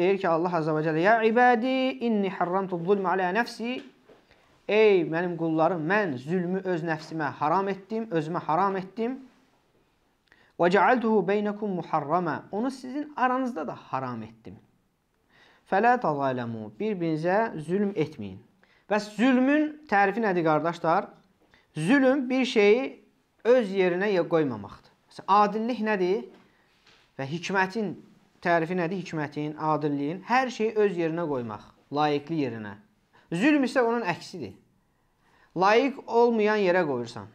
deyir ki, Allah Azza və Cəllə: "Ya ibadi, inni harramtu zulmə alə nəfsi." Ey mənim qullarım, mən zülmü öz nəfsimə haram etdim, özümə haram etdim. "Və cealtuhu beynekum muharrama." Onu sizin aranızda da haram etdim. Fələ tazalamu. Bir-birinizə zülm etməyin. Bəs zülmün tərifi nədir qardaşlar? Zülm bir şeyi öz yerinə qoymamaqdır. Məsələn, adillik nədir? Və hikmətin tərifi nədir? Hikmətin, adilliyin, hər şeyi öz yerinə qoymaq, layiqli yerinə. Zülm isə onun əksidir. Layiq olmayan yerə qoyursan.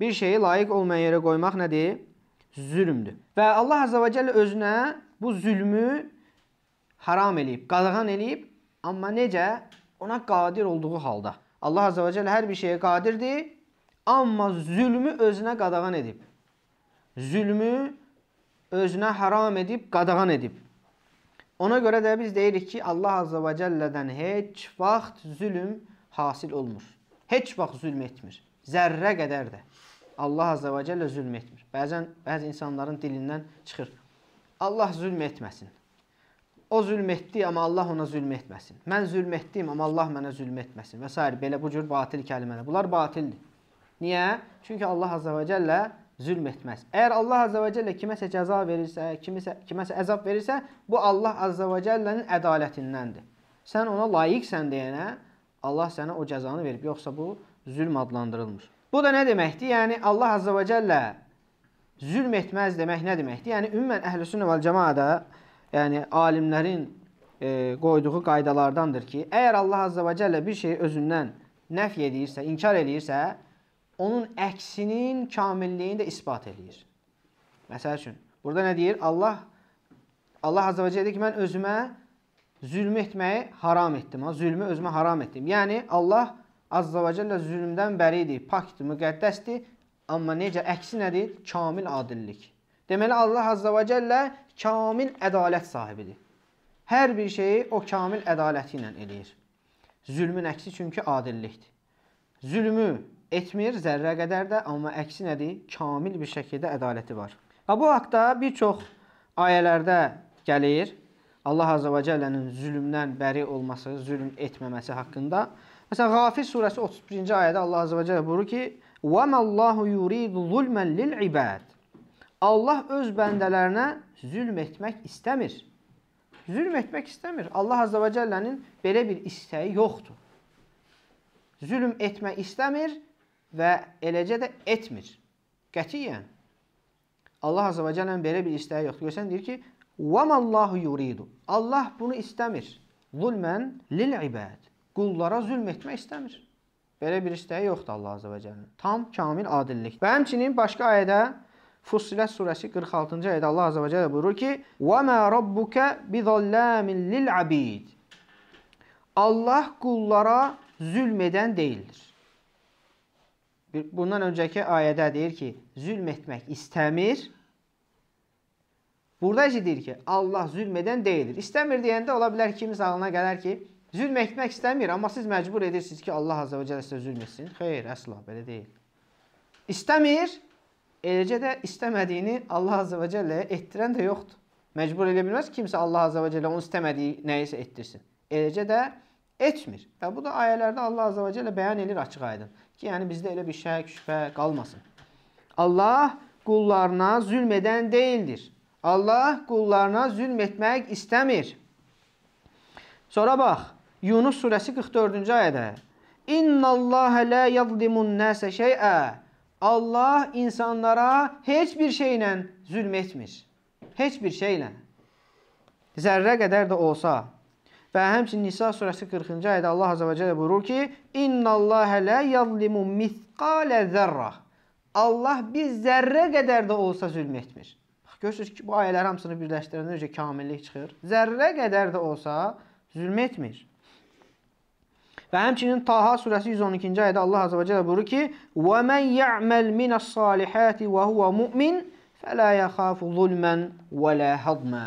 Bir şeyi layiq olmayan yerə qoymaq nədir? Zülmdür. Və Allah Azza və Cəllə özünə bu zülmü haram eləyib, qadağan eləyib, amma necə? Ona qadir olduğu halda. Allah Azza və Cəllə hər bir şeyə qadirdir, amma zülmü özünə qadağan edib. Zülmü özünə haram edib, qadağan edib. Ona görə də biz deyirik ki, Allah Azza və Cəllədən heç vaxt zülm hasil olmur. Heç vaxt zülm etmir. Zərrə qədər də Allah Azza və Cəllə zülm etmir. Bəzən bəzi insanların dilindən çıxır. Allah zülm etməsin. O zülm etdi, amma Allah ona zülm etməsin. Mən zülm etdim, amma Allah mənə zülm etməsin və s. belə bu cür batil kəlmələr. Bunlar batildir. Niyə? Çünki Allah Azza və Cəllə zülm etməz. Əgər Allah Azza və Cəllə kiməsə cəza verirsə, kimisə, kiməsə əzab verirsə, bu Allah Azza və Cəllənin ədalətindəndir. Sən ona layiqsən deyənə Allah sənə o cəzanı verib, yoxsa bu zülm adlandırılmır. Bu da nə deməkdir? Yəni Allah Azza və Cəllə zülm etməz demək nə deməkdir? Yəni ümumən əhlüsünnə vəl cəmaədə, yəni alimlərin e, qoyduğu qaydalardandır ki, əgər Allah Azza və Cəllə bir şeyi özündən nəf edirsə, inkar edirsə, onun əksinin kamilliyini də isbat eləyir. Məsəl üçün, burada nə deyir? Allah Allah Azza və Cəllə ki, mən özümə zülm etməyi haram etdim. Ha, zülmü özümə haram etdim. Yəni Allah Azza və Cəllə zülmdən bəridir, pakdır, müqəddəsdir. Amma necə əksi nədir? Kamil adillik. Deməli Allah Azza və Cəllə kamil ədalət sahibidir. Hər bir şeyi o kamil ədaləti ilə eləyir. Zülmün əksi çünki adillikdir. Zülmü etmir zərrə qədər də, amma əksi nədir? Kamil bir şəkildə ədaləti var. Və bu haqda bir çox ayələrdə gəlir. Allah Azza və Cəllənin zülmdən bəri olması, zülm etməməsi haqqında. Məsələn, Ğafir surəsi 31-ci ayədə Allah Azza və Cəllə buyurur ki: "Və məllahu yuridu zulmən lil ibad." Allah öz bəndələrinə zülm etmək istəmir. Zülm etmək istəmir. Allah Azza və Cəllənin belə bir istəyi yoxdur. Zülm etmək istəmir və eləcə də etmir. Qətiyyən. Allah Azəbə Cəllənin belə bir istəyi yoxdur. Görsən, deyir ki, وَمَا اللّٰهُ يُرِيدُ Allah bunu istəmir. Zulmən lil-ibəd. Qullara zülm etmək istəmir. Belə bir istəyi yoxdur Allah Azəbə Cəllənin. Tam, kamil adillik. Və həmçinin başqa ayədə Fussilət surəsi 46-cı ayədə Allah Azəbə Cəllə buyurur ki, وَمَا رَبُّكَ بِظَلَّامٍ لِلْعَبِيدِ Allah qullara zülm edən deyildir bundan öncəki ayədə deyir ki, zülm etmək istəmir. Burada isə deyir ki, Allah zülm edən deyildir. İstəmir deyəndə ola bilər kimis ağlına gələr ki, zülm etmək istəmir, amma siz məcbur edirsiniz ki, Allah Azza və Cəllə sizə zülm etsin. Xeyr, əsla belə deyil. İstəmir, eləcə də istəmədiyini Allah Azza və Cəlləyə etdirən də yoxdur. Məcbur edə bilməz kimsə Allah Azza və Cəllə onun istəmədiyi nəyisə etdirsin. Eləcə də istəmir etmir. Və bu da ayələrdə Allah Azza və Cəllə bəyan edir açıq aydın. Ki, yəni bizdə elə bir şək, şübhə qalmasın. Allah qullarına zülm edən deyildir. Allah qullarına zülm etmək istəmir. Sonra bax, Yunus surəsi 44-cü ayədə. İnnallâhe lâ yadlimun nâse şey'ə. Allah insanlara heç bir şeylə zülm etmir. Heç bir şeylə. Zərrə qədər də olsa. Və həmçinin Nisa surəsi 40-cı ayədə Allah Azza və Cəllə buyurur ki: "İnnallaha la yuzlimu misqala zarra." Allah bir zərrə qədər də olsa zülm etmir. Bax görürsüz ki, bu ayələr hamısını birləşdirəndə necə kamillik çıxır. Zərrə qədər də olsa zülm etmir. Və həmçinin Taha surəsi 112-ci ayədə Allah Azza və Cəllə buyurur ki: "Və men ya'mal minas salihati və huve mu'min" Fələ yaxafu zulmən və lə hadmə.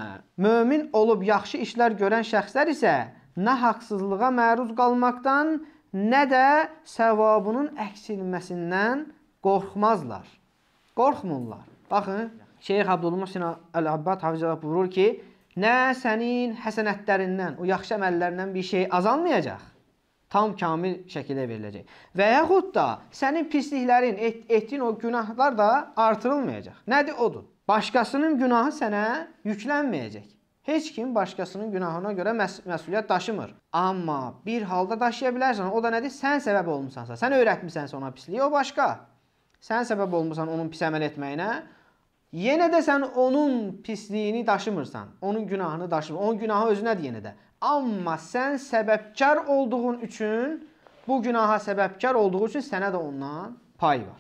Mömin olub yaxşı işlər görən şəxslər isə nə haqsızlığa məruz qalmaqdan, nə də səvabının əksilməsindən qorxmazlar. Qorxmurlar. Baxın, Şeyx Abdülmuhsin Əl-Abbad Hafizələr buyurur ki, nə sənin həsənətlərindən, o yaxşı əməllərindən bir şey azalmayacaq tam kamil şəkildə veriləcək. Və yaxud da sənin pisliklərin, et, etdiyin o günahlar da artırılmayacaq. Nədir odur? Başqasının günahı sənə yüklənməyəcək. Heç kim başqasının günahına görə məs məsuliyyət daşımır. Amma bir halda daşıya bilərsən. O da nədir? Sən səbəb olmusansa, sən öyrətmisənsə ona pisliyi, o başqa. Sən səbəb olmusan onun pis əməl etməyinə, yenə də sən onun pisliyini daşımırsan. Onun günahını daşımır. Onun günahı özünədir yenə də. Amma sən səbəbkar olduğun üçün, bu günaha səbəbkar olduğu üçün sənə də ondan pay var.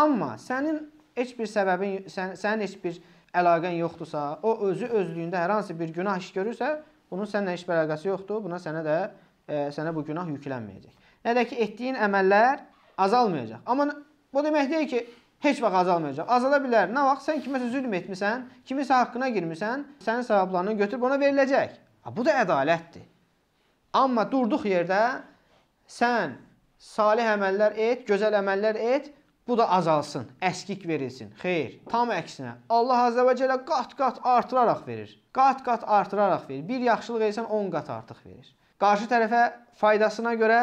Amma sənin heç bir səbəbin, sən, sənin heç bir əlaqən yoxdursa, o özü özlüyündə hər hansı bir günah iş görürsə, bunun səninlə heç bir əlaqəsi yoxdur. Buna sənə də e, sənə bu günah yüklənməyəcək. Nə də ki, etdiyin əməllər azalmayacaq. Amma bu demək deyil ki, heç vaxt azalmayacaq. Azala bilər. Nə vaxt sən kiməsə zülm etmisən, kimisə haqqına girmisən, sənin savablarını götürüb ona veriləcək. Bu da ədalətdir. Amma durduq yerdə sən salih əməllər et, gözəl əməllər et, bu da azalsın, əskik verilsin. Xeyr, tam əksinə. Allah Azza və Cəllə qat-qat artıraraq verir. Qat-qat artıraraq verir. Bir yaxşılıq etsən 10 qat artıq verir. Qarşı tərəfə faydasına görə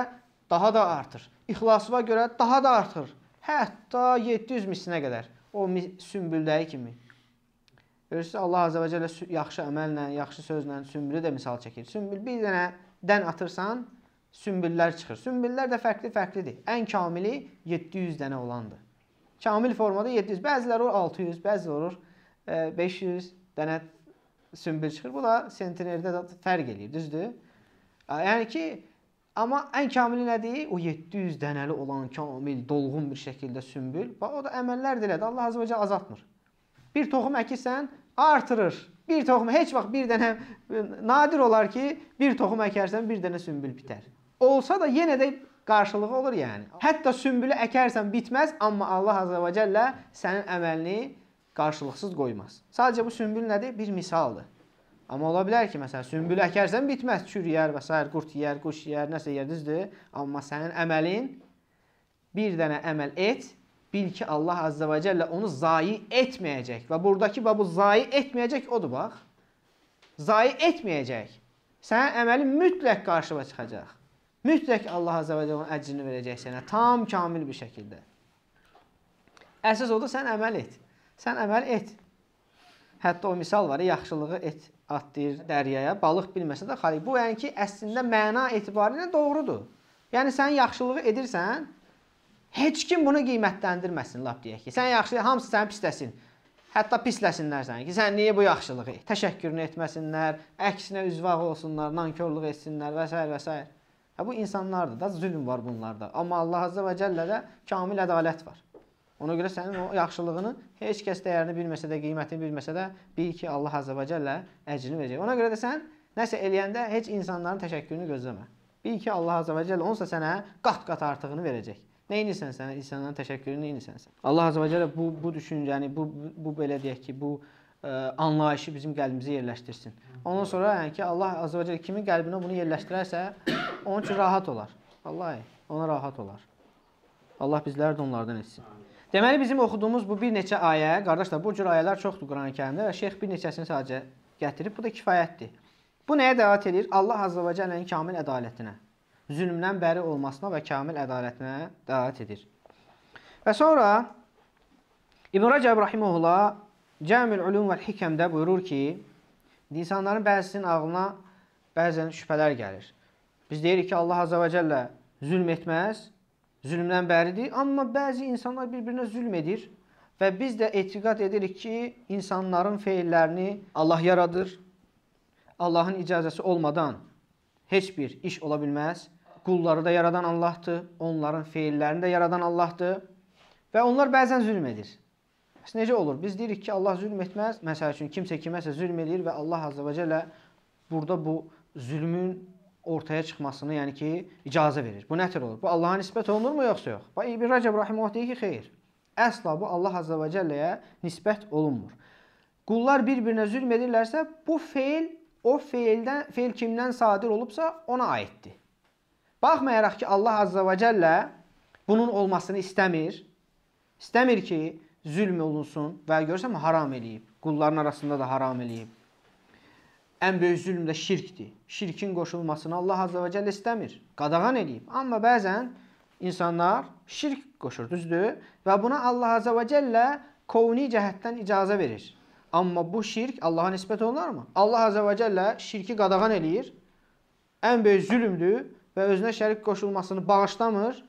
daha da artır. İxlasına görə daha da artır. Hətta 700 mislinə qədər. O sümbülləri kimi. Görürsüz, Allah Azə və Cəllə yaxşı əməllə, yaxşı sözlə sümbülü də misal çəkir. Sümbül bir dənə dən atırsan, sümbüllər çıxır. Sümbüllər də fərqli-fərqlidir. Ən kamili 700 dənə olandır. Kamil formada 700, bəziləri olur 600, bəziləri olur 500 e, dənə sümbül çıxır. Bu da sentinerdə də fərq eləyir, düzdür? E, yəni ki, amma ən kamili nədir? O 700 dənəli olan kamil, dolğun bir şəkildə sümbül. Bax, o da əməllər dilədir. Allah Azə və Cəllə azaltmır. Bir toxum əkisən, artırır. Bir toxum heç vaxt bir dənə nadir olar ki, bir toxum əkərsən bir dənə sümbül bitər. Olsa da yenə də qarşılığı olur yəni. Hətta sümbülü əkərsən bitməz, amma Allah Azza və Cəllə sənin əməlini qarşılıqsız qoymaz. Sadəcə bu sümbül nədir? Bir misaldır. Amma ola bilər ki, məsələn, sümbül əkərsən bitməz, çürüyər və s. qurt yeyər, quş yeyər, nəsə yer düzdür, amma sənin əməlin bir dənə əməl et, bil ki, Allah Azze və Cəllə onu zayi etməyəcək. Və buradakı və bu zayi etməyəcək odur, bax. Zayi etməyəcək. Sənin əməlin mütləq qarşıma çıxacaq. Mütləq Allah Azze və Cəllə onun əcrini verəcək sənə tam kamil bir şəkildə. Əsas odur, sən əməl et. Sən əməl et. Hətta o misal var, yaxşılığı et, at deyir dəryaya, balıq bilməsə də xalik. Bu yəni ki, əslində məna etibarilə doğrudur. Yəni sən yaxşılığı edirsən, Heç kim bunu qiymətləndirməsin, lap deyək ki, sən yaxşı, hamısı səni pisləsin. Hətta pisləsinlər səni ki, sən niyə bu yaxşılığı? Təşəkkürünü etməsinlər, əksinə üzvağ olsunlar, nankorluq etsinlər və s. və s. Hə bu insanlardır da, zülm var bunlarda. Amma Allah Azza və Cəllədə kamil ədalət var. Ona görə sənin o yaxşılığını heç kəs dəyərini bilməsə də, qiymətini bilməsə də, bil ki, Allah Azza və Cəllə əcrini verəcək. Ona görə də sən nəsə eləyəndə heç insanların təşəkkürünü gözləmə. Bil ki, Allah Azza və Cəllə onsa sənə qat-qat artığını verəcək. Neynisən sən? İnsanların təşəkkürünü neynisən sən? Allah Azərbaycan Cəllə bu bu düşüncəni, yəni bu bu belə deyək ki, bu ə, e, anlayışı bizim qəlbimizə yerləşdirsin. Ondan sonra yəni ki, Allah Azərbaycan kimin qəlbinə bunu yerləşdirərsə, onun üçün rahat olar. Vallahi, ona rahat olar. Allah bizləri də onlardan etsin. Deməli bizim oxuduğumuz bu bir neçə ayə, qardaşlar, bu cür ayələr çoxdur Qurani-Kərimdə və şeyx bir neçəsini sadəcə gətirib. Bu da kifayətdir. Bu nəyə dəlalət eləyir? Allah Azərbaycanın kamil ədalətinə zülmdən bəri olmasına və kamil ədalətinə dəlalət edir. Və sonra İbn Rəcəb Rahimullah Cəmil Ulum və Hikəmdə buyurur ki, insanların bəzisinin ağlına bəzən şübhələr gəlir. Biz deyirik ki, Allah Azza və Cəllə zülm etməz, zülmdən bəridir, amma bəzi insanlar bir-birinə zülm edir və biz də etiqad edirik ki, insanların feillərini Allah yaradır. Allahın icazəsi olmadan heç bir iş ola bilməz qulları da yaradan Allahdır, onların feillərini də yaradan Allahdır və onlar bəzən zülm edir. Bəs necə olur? Biz deyirik ki, Allah zülm etməz. Məsəl üçün kimsə kiməsə zülm edir və Allah Azza və Cəllə burada bu zülmün ortaya çıxmasını, yəni ki, icazə verir. Bu nətər olur? Bu Allaha nisbət olunurmu yoxsa yox? Bax İbn Rəcəb rahimehullah deyir ki, xeyr. Əsla bu Allah Azza və Cəlləyə nisbət olunmur. Qullar bir-birinə zülm edirlərsə, bu feil o feildən feil kimdən sadir olubsa ona aiddir. Baxmayaraq ki, Allah Azza və Cəllə bunun olmasını istəmir. İstəmir ki, zülm olunsun və görürsəm, haram eləyib. Qulların arasında da haram eləyib. Ən böyük zülm də şirkdir. Şirkin qoşulmasını Allah Azza və Cəllə istəmir. Qadağan eləyib. Amma bəzən insanlar şirk qoşur, düzdür? Və buna Allah Azza və Cəllə kovni cəhətdən icazə verir. Amma bu şirk Allaha nisbət olunarmı? Allah Azza və Cəllə şirki qadağan eləyir. Ən böyük zülmdür və özünə şərik qoşulmasını bağışlamır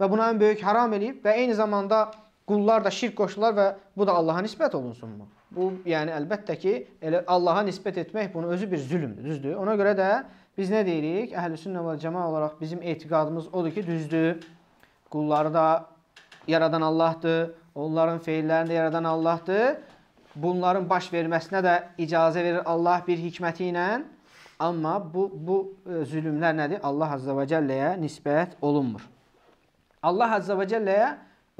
və buna ən böyük haram eləyib və eyni zamanda qullar da şirk qoşdular və bu da Allaha nisbət olunsunmu? Bu, yəni əlbəttə ki, elə Allaha nisbət etmək bunu özü bir zülmdür, düzdür? Ona görə də biz nə deyirik? Əhlüsünnə və cəma olaraq bizim etiqadımız odur ki, düzdür. Qulları da yaradan Allahdır, onların feillərini də yaradan Allahdır. Bunların baş verməsinə də icazə verir Allah bir hikməti ilə. Amma bu, bu e, zülümlər nədir? Allah Azza və Cəlləyə nisbət olunmur. Allah Azza və Cəlləyə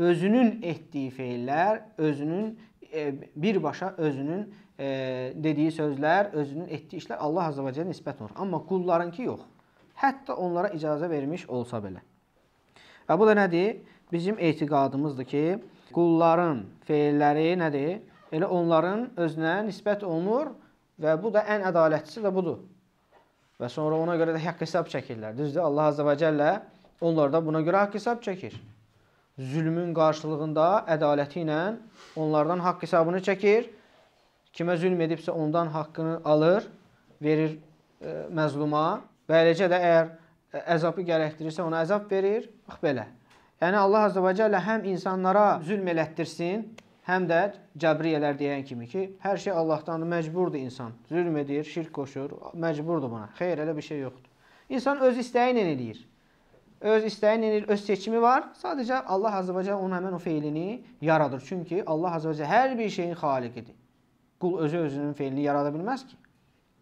özünün etdiyi feillər, özünün e, birbaşa özünün e, dediyi sözlər, özünün etdiyi işlər Allah Azza və Cəllə nisbət olur. Amma qullarınki yox. Hətta onlara icazə vermiş olsa belə. Və bu da nədir? Bizim etiqadımızdır ki, qulların feilləri nədir? Elə onların özünə nisbət olunur və bu da ən ədalətçisi də budur və sonra ona görə də haqq hesab çəkirlər. Düzdür? Allah Azza və Cəllə onlar da buna görə haqq hesab çəkir. Zülmün qarşılığında ədaləti ilə onlardan haqq hesabını çəkir. Kimə zülm edibsə ondan haqqını alır, verir e, məzluma. Beləcə də əgər e, əzabı gərəkdirirsə ona əzab verir. Bax belə. Yəni Allah Azza və Cəllə həm insanlara zülm elətdirsin, həm də Cəbriyyələr deyən kimi ki, hər şey Allahdandır, məcburdur insan. Zülm edir, şirk qoşur, məcburdur buna. Xeyr, elə bir şey yoxdur. İnsan öz istəyi ilə eləyir. Öz istəyi ilə eləyir, öz seçimi var. Sadəcə Allah Azərbaycan və Cəl onun həmin o feilini yaradır. Çünki Allah Azərbaycan hər bir şeyin xaliqidir. Qul özü özünün feilini yarada bilməz ki.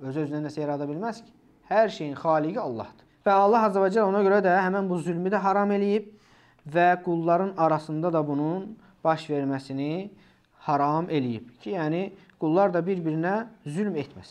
Özü özünə nəsə yarada bilməz ki. Hər şeyin xaliqi Allahdır. Və Allah Azərbaycan ona görə də həmin bu zülmü də haram eləyib və qulların arasında da bunun baş verməsini haram eləyib ki, yəni qullar da bir-birinə zülm etməsin.